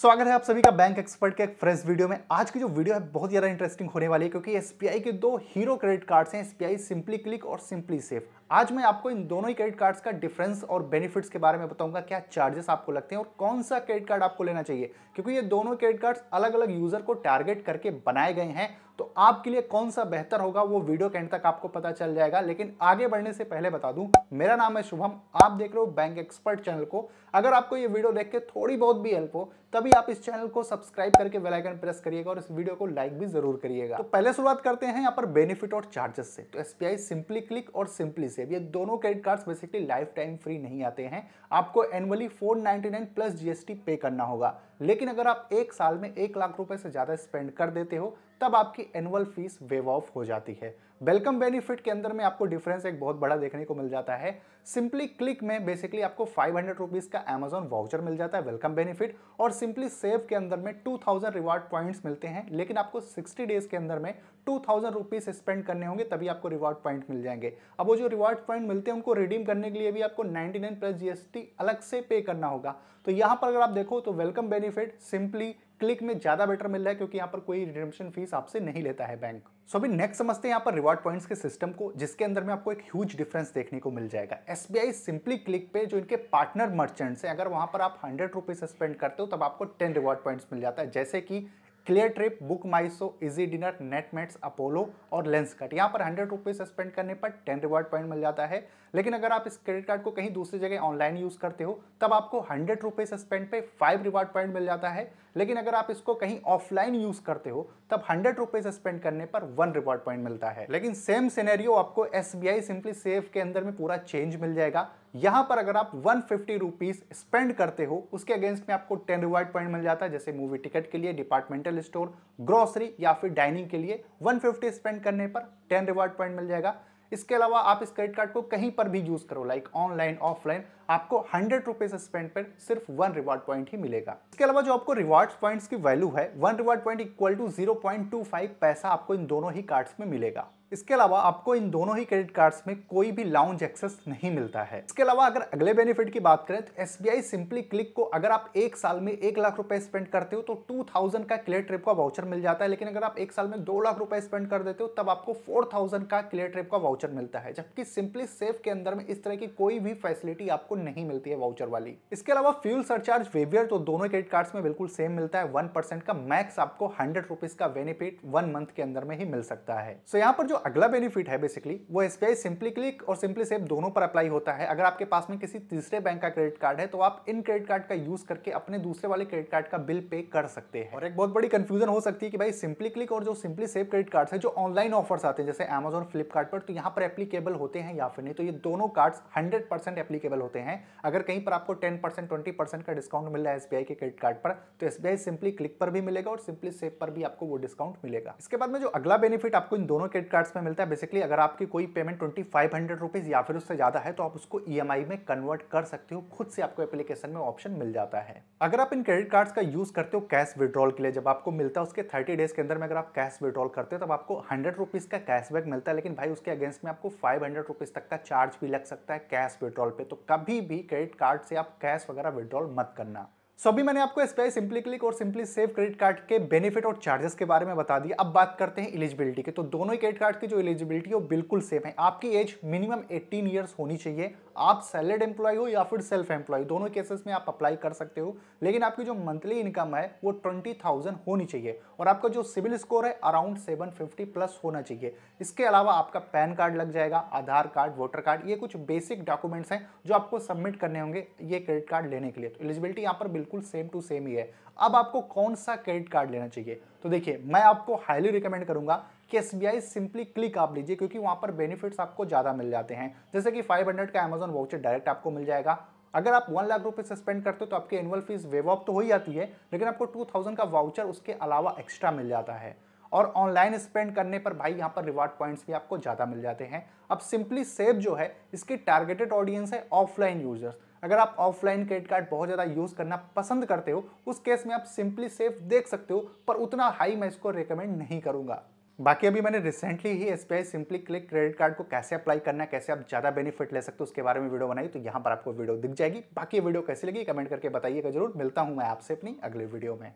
स्वागत है आप सभी का बैंक एक्सपर्ट के एक फ्रेश वीडियो में आज की जो वीडियो है बहुत ज़्यादा इंटरेस्टिंग होने वाली है क्योंकि एसबीआई के दो हीरो क्रेडिट कार्ड्स हैं एसबीआई सिंपली क्लिक और सिंपली सेफ आज मैं आपको इन दोनों ही क्रेडिट कार्ड्स का डिफरेंस और बेनिफिट्स के बारे में बताऊंगा क्या चार्जेस आपको लगते हैं और कौन सा क्रेडिट कार्ड आपको लेना चाहिए क्योंकि ये दोनों क्रेडिट कार्ड्स अलग अलग यूजर को टारगेट करके बनाए गए हैं तो आपके लिए कौन सा बेहतर होगा वो वीडियो के एंड तक आपको पता चल जाएगा लेकिन आगे बढ़ने से पहले बता दूं मेरा नाम है शुभम आप देख रहे हो बैंक एक्सपर्ट चैनल को अगर आपको ये वीडियो देख के थोड़ी बहुत भी हेल्प हो तभी आप इस चैनल को सब्सक्राइब करके बेलाइकन प्रेस करिएगा और इस वीडियो को लाइक भी जरूर करिएगा तो पहले शुरुआत करते हैं यहाँ पर बेनिफिट और चार्जेस से तो एस सिंपली क्लिक और सिंपली सेव ये दोनों credit card basically life time free नहीं आते हैं आपको एनुअली फोर प्लस जीएसटी पे करना होगा लेकिन अगर आप एक साल में एक लाख रुपए से ज़्यादा स्पेंड कर देते हो तब आपकी एनुअल फीस वेव ऑफ हो जाती है वेलकम बेनिफिट के अंदर में आपको डिफरेंस एक बहुत बड़ा देखने को मिल जाता है सिंपली क्लिक में बेसिकली आपको फाइव हंड्रेड रुपीज़ का अमेजॉन वाउचर मिल जाता है वेलकम बेनिफिट और सिंपली सेव के अंदर में टू थाउजेंड रिवार्ड पॉइंट्स मिलते हैं लेकिन आपको सिक्सटी डेज के अंदर में टू थाउजेंड रुपीज़ स्पेंड करने होंगे तभी आपको रिवार्ड पॉइंट मिल जाएंगे अब वो जो रिवार्ड पॉइंट मिलते हैं उनको रिडीम करने के लिए भी आपको नाइनटी नाइन प्लस जीएसटी अलग से पे करना होगा तो यहां पर अगर आप देखो तो वेलकम बेनिफिट सिंपली क्लिक में ज़्यादा बेटर मिल रहा है क्योंकि यहाँ पर कोई रिडम्पशन फीस आपसे नहीं लेता है बैंक सो अभी नेक्स्ट समझते हैं यहाँ पर रिवॉर्ड पॉइंट्स के सिस्टम को जिसके अंदर में आपको एक ह्यूज डिफरेंस देखने को मिल जाएगा एस सिंपली क्लिक पे जो इनके पार्टनर मर्चेंट्स हैं अगर वहाँ पर आप हंड्रेड रुपीज़ स्पेंड करते हो तब आपको टेन रिवॉर्ड पॉइंट्स मिल जाता है जैसे कि Cleartrip BookMyShow EazyDiner Netmeds Apollo और लेंस कट यहाँ पर हंड्रेड रुपीज़ स्पेंड करने पर टेन रिवॉर्ड पॉइंट मिल जाता है लेकिन अगर आप इस क्रेडिट कार्ड को कहीं दूसरी जगह ऑनलाइन यूज़ करते हो तब आपको हंड्रेड रुपीज़ स्पेंड पे फाइव रिवॉर्ड पॉइंट मिल जाता है लेकिन अगर आप इसको कहीं ऑफलाइन यूज़ करते हो तब हंड्रेड रुपीज़ स्पेंड करने पर वन रिवॉर्ड पॉइंट मिलता है लेकिन सेम सिनेरियो आपको S B I simply safe के अंदर में पूरा चेंज मिल जाएगा यहां पर अगर आप वन फिफ्टी रुपीज स्पेंड करते हो उसके अगेंस्ट में आपको टेन रिवार्ड पॉइंट मिल जाता है जैसे मूवी टिकट के लिए डिपार्टमेंटल स्टोर ग्रोसरी या फिर डाइनिंग के लिए वन फिफ्टी स्पेंड करने पर टेन रिवार्ड पॉइंट मिल जाएगा इसके अलावा आप इस क्रेडिट कार्ड को कहीं पर भी यूज करो लाइक ऑनलाइन ऑफलाइन आपको हंड्रेड रुपीज स्पेंड पर सिर्फ वन रिवार्ड पॉइंट ही मिलेगा इसके अलावा जो आपको रिवार्ड पॉइंट्स की वैल्यू है one reward point equal to zero point two five पैसा आपको इन दोनों ही कार्ड्स में मिलेगा इसके अलावा आपको इन दोनों ही क्रेडिट कार्ड्स में कोई भी लाउंज एक्सेस नहीं मिलता है इसके अलावा अगर अगले बेनिफिट की बात करें तो एस बी सिंपली क्लिक को अगर आप एक साल में एक लाख रुपए स्पेंड करते हो तो टू का क्लियर ट्रिप का वाउचर मिल जाता है लेकिन अगर आप एक साल में दो लाख रुपए स्पेंड कर देते हो तब आपको फोर का क्लियर ट्रिप का वाउचर मिलता है जबकि सिंपली सेफ के अंदर में इस तरह की कोई भी फैसिलिटी आपको नहीं मिलती है वाउचर वाली इसके अलावा फ्यूल सरचार्ज वेवियर तो दोनों क्रेडिट कार्ड में बिल्कुल सेम मिलता है वन का मैक्स आपको हंड्रेड का बेनिफिट वन मंथ के अंदर में ही मिल सकता है सो यहाँ पर जो जो अगला बेनिफिट है बेसिकली वो एस सिंपली क्लिक और सिंपली सेफ दोनों पर अप्लाई होता है अगर आपके पास में किसी तीसरे बैंक का क्रेडिट कार्ड है तो आप इन क्रेडिट कार्ड का यूज करके अपने दूसरे वाले क्रेडिट कार्ड का बिल पे कर सकते हैं और एक बहुत बड़ी कंफ्यूजन हो सकती है कि भाई सिंपली क्लिक और जो सिंपली सेव क्रेडिट कार्ड है जो ऑनलाइन ऑफर्स आते हैं जैसे अमेजोन फ्लिपकार्ट पर तो यहाँ पर एप्लीकेबल होते हैं या फिर नहीं तो ये दोनों कार्ड्स हंड्रेड परसेंट एप्लीकेबल होते हैं अगर कहीं पर आपको टेन परसेंट ट्वेंटी परसेंट का डिस्काउंट मिल रहा है एस के क्रेडिट कार्ड पर तो एस सिंपली क्लिक पर भी मिलेगा और सिंपली सेव पर भी आपको वो डिस्काउंट मिलेगा इसके बाद में जो अगला बेनिफिट आपको इन दोनों क्रेडिट कार्ड कार्ड्स में मिलता है बेसिकली अगर आपकी कोई payment twenty five hundred rupees या फिर उससे ज़्यादा है तो आप उसको ई e में कन्वर्ट कर सकते हो खुद से आपको एप्लीकेशन में ऑप्शन मिल जाता है अगर आप इन क्रेडिट कार्ड्स का यूज़ करते हो कैश विड्रॉल के लिए जब आपको मिलता है उसके थर्टी डेज के अंदर में अगर आप कैश विड्रॉल करते हो तब आपको हंड्रेड रुपीज़ का कैशबैक मिलता है लेकिन भाई उसके अगेंस्ट में आपको फाइव हंड्रेड रुपीज़ तक का चार्ज भी लग सकता है कैश विड्रॉल पर तो कभी भी क्रेडिट कार्ड से आप कैश वगैरह विड्रॉल मत करना सभी मैंने आपको एस सिंपली क्लिक और सिंपली सेव क्रेडिट कार्ड के बेनिफिट और चार्जेस के बारे में बता दिया अब बात करते हैं एलिजिबिलिटी के तो दोनों ही क्रेडिट कार्ड की जो एलिजिबिलिटी है वो बिल्कुल सेम है आपकी एज मिनिमम 18 ईयर्स होनी चाहिए आप सैलरीड एम्प्लॉय हो या फिर सेल्फ एम्प्लॉय दोनों केसेस में आप अप्लाई कर सकते हो लेकिन आपकी जो मंथली इनकम है वो ट्वेंटी थाउजेंड होनी चाहिए और आपका जो सिविल स्कोर है अराउंड सेवन फिफ्टी प्लस होना चाहिए इसके अलावा आपका पैन कार्ड लग जाएगा आधार कार्ड वोटर कार्ड ये कुछ बेसिक डॉक्यूमेंट्स हैं जो आपको सबमिट करने होंगे ये क्रेडिट कार्ड लेने के लिए तो एलिजिबिलिटी यहाँ पर बिल्कुल सेम टू सेम ही है अब आपको कौन सा क्रेडिट कार्ड लेना चाहिए तो देखिए मैं आपको हाईली रिकमेंड करूंगा कि एस सिंपली क्लिक आप लीजिए क्योंकि वहां पर बेनिफिट्स आपको ज़्यादा मिल जाते हैं जैसे कि 500 का अमेजोन वाउचर डायरेक्ट आपको मिल जाएगा अगर आप वन लाख रुपए से स्पेंड करते हो तो आपकी एनुअल फीस वेव ऑफ तो हो ही जाती है लेकिन आपको टू थाउजेंड का वाउचर उसके अलावा एक्स्ट्रा मिल जाता है और ऑनलाइन स्पेंड करने पर भाई यहाँ पर रिवार्ड पॉइंट्स भी आपको ज़्यादा मिल जाते हैं अब सिंपली सेव जो है इसकी टारगेटेड ऑडियंस है ऑफलाइन यूजर्स अगर आप ऑफलाइन क्रेडिट कार्ड बहुत ज़्यादा यूज़ करना पसंद करते हो उस केस में आप सिंपली सेफ देख सकते हो पर उतना हाई मैं इसको रिकमेंड नहीं करूँगा बाकी अभी मैंने रिसेंटली ही S B simply click credit card को कैसे अप्लाई करना है कैसे आप ज़्यादा बेनिफिट ले सकते हो उसके बारे में वीडियो बनाई तो यहाँ पर आपको वीडियो दिख जाएगी बाकी वीडियो कैसी लगी कमेंट करके बताइएगा जरूर मिलता हूँ मैं आपसे अपनी अगले वीडियो में